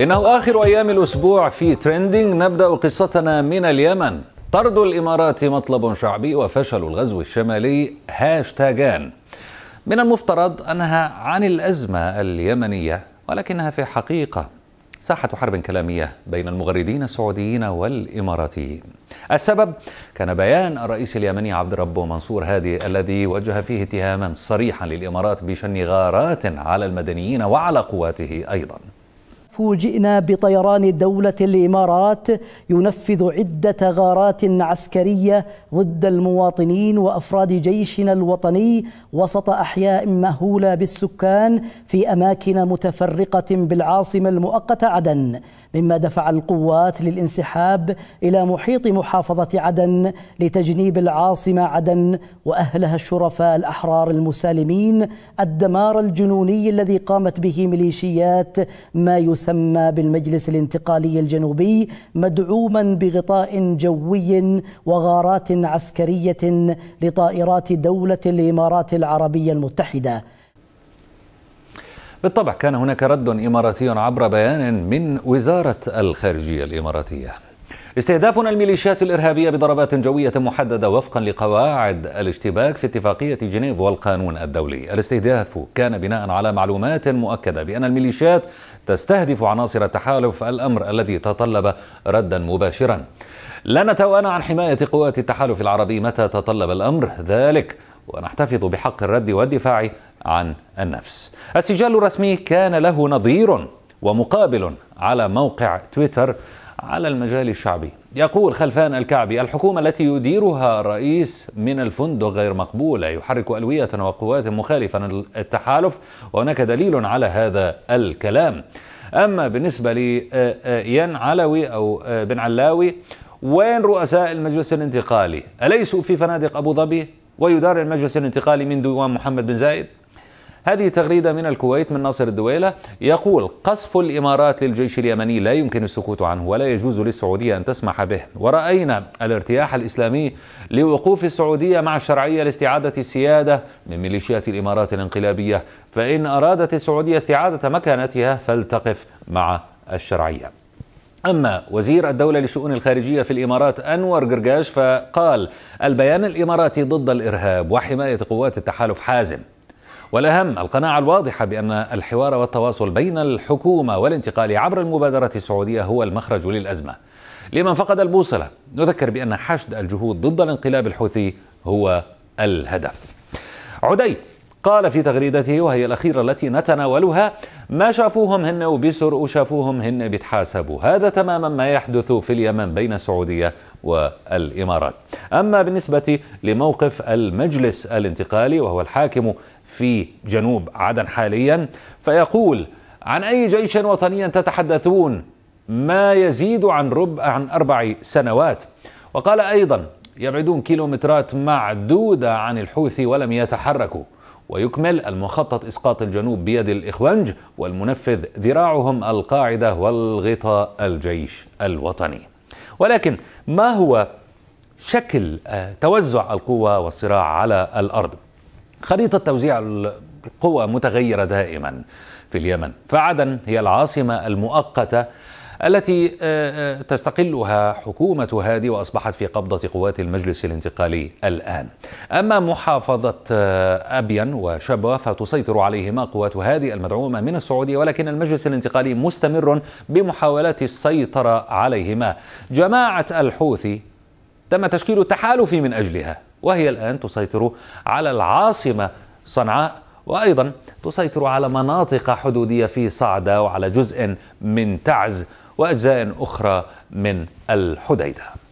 إنه آخر أيام الأسبوع في تريندينج نبدأ قصتنا من اليمن طرد الإمارات مطلب شعبي وفشل الغزو الشمالي هاشتاجان من المفترض أنها عن الأزمة اليمنية ولكنها في الحقيقة ساحة حرب كلامية بين المغردين السعوديين والإماراتيين السبب كان بيان الرئيس اليمني عبد ربه منصور هادي الذي وجه فيه اتهاما صريحا للإمارات بشن غارات على المدنيين وعلى قواته أيضا فوجئنا بطيران دولة الإمارات ينفذ عدة غارات عسكرية ضد المواطنين وأفراد جيشنا الوطني وسط أحياء مهولة بالسكان في أماكن متفرقة بالعاصمة المؤقتة عدن مما دفع القوات للانسحاب إلى محيط محافظة عدن لتجنيب العاصمة عدن وأهلها الشرفاء الأحرار المسالمين الدمار الجنوني الذي قامت به ميليشيات ما يسمى بالمجلس الانتقالي الجنوبي مدعوما بغطاء جوي وغارات عسكرية لطائرات دولة الإمارات العربية المتحدة بالطبع كان هناك رد إماراتي عبر بيان من وزارة الخارجية الإماراتية استهدافنا الميليشيات الإرهابية بضربات جوية محددة وفقا لقواعد الاشتباك في اتفاقية جنيف والقانون الدولي الاستهداف كان بناء على معلومات مؤكدة بأن الميليشيات تستهدف عناصر التحالف الأمر الذي تطلب ردا مباشرا لا نتوانى عن حماية قوات التحالف العربي متى تطلب الأمر ذلك ونحتفظ بحق الرد والدفاع عن النفس. السجال الرسمي كان له نظير ومقابل على موقع تويتر على المجال الشعبي يقول خلفان الكعبي الحكومة التي يديرها الرئيس من الفندق غير مقبولة يحرك ألوية وقوات مخالفة للتحالف، وهناك دليل على هذا الكلام أما بالنسبة لين آه، آه، علوي أو آه، بن علاوي وين رؤساء المجلس الانتقالي أليسوا في فنادق أبو ظبي ويدار المجلس الانتقالي من ديوان محمد بن زايد هذه تغريدة من الكويت من ناصر الدويلة يقول قصف الإمارات للجيش اليمني لا يمكن السكوت عنه ولا يجوز للسعودية أن تسمح به ورأينا الارتياح الإسلامي لوقوف السعودية مع الشرعية لاستعادة السيادة من ميليشيات الإمارات الانقلابية فإن أرادت السعودية استعادة مكانتها فلتقف مع الشرعية أما وزير الدولة لشؤون الخارجية في الإمارات أنور قرقاش فقال البيان الإماراتي ضد الإرهاب وحماية قوات التحالف حازم والأهم القناعة الواضحة بأن الحوار والتواصل بين الحكومة والانتقال عبر المبادرة السعودية هو المخرج للأزمة لمن فقد البوصلة نذكر بأن حشد الجهود ضد الانقلاب الحوثي هو الهدف عدي قال في تغريدته وهي الأخيرة التي نتناولها ما شافوهم هن وبيسرقوا شافوهم هن بيتحاسبوا هذا تماما ما يحدث في اليمن بين السعودية والإمارات أما بالنسبة لموقف المجلس الانتقالي وهو الحاكم في جنوب عدن حاليا فيقول عن أي جيش وطني تتحدثون ما يزيد عن ربع عن أربع سنوات وقال أيضا يبعدون كيلومترات معدودة عن الحوثي ولم يتحركوا ويكمل المخطط إسقاط الجنوب بيد الإخوانج والمنفذ ذراعهم القاعدة والغطاء الجيش الوطني ولكن ما هو شكل آه، توزع القوى والصراع على الأرض خريطة توزيع القوى متغيرة دائما في اليمن فعدن هي العاصمة المؤقتة التي آه، آه، تستقلها حكومة هادي وأصبحت في قبضة قوات المجلس الانتقالي الآن أما محافظة آه، أبين وشبوة فتسيطر عليهما قوات هادي المدعومة من السعودية ولكن المجلس الانتقالي مستمر بمحاولات السيطرة عليهما جماعة الحوثي تم تشكيل التحالف من أجلها وهي الآن تسيطر على العاصمة صنعاء وايضا تسيطر على مناطق حدوديه في صعده وعلى جزء من تعز وأجزاء أخرى من الحديدة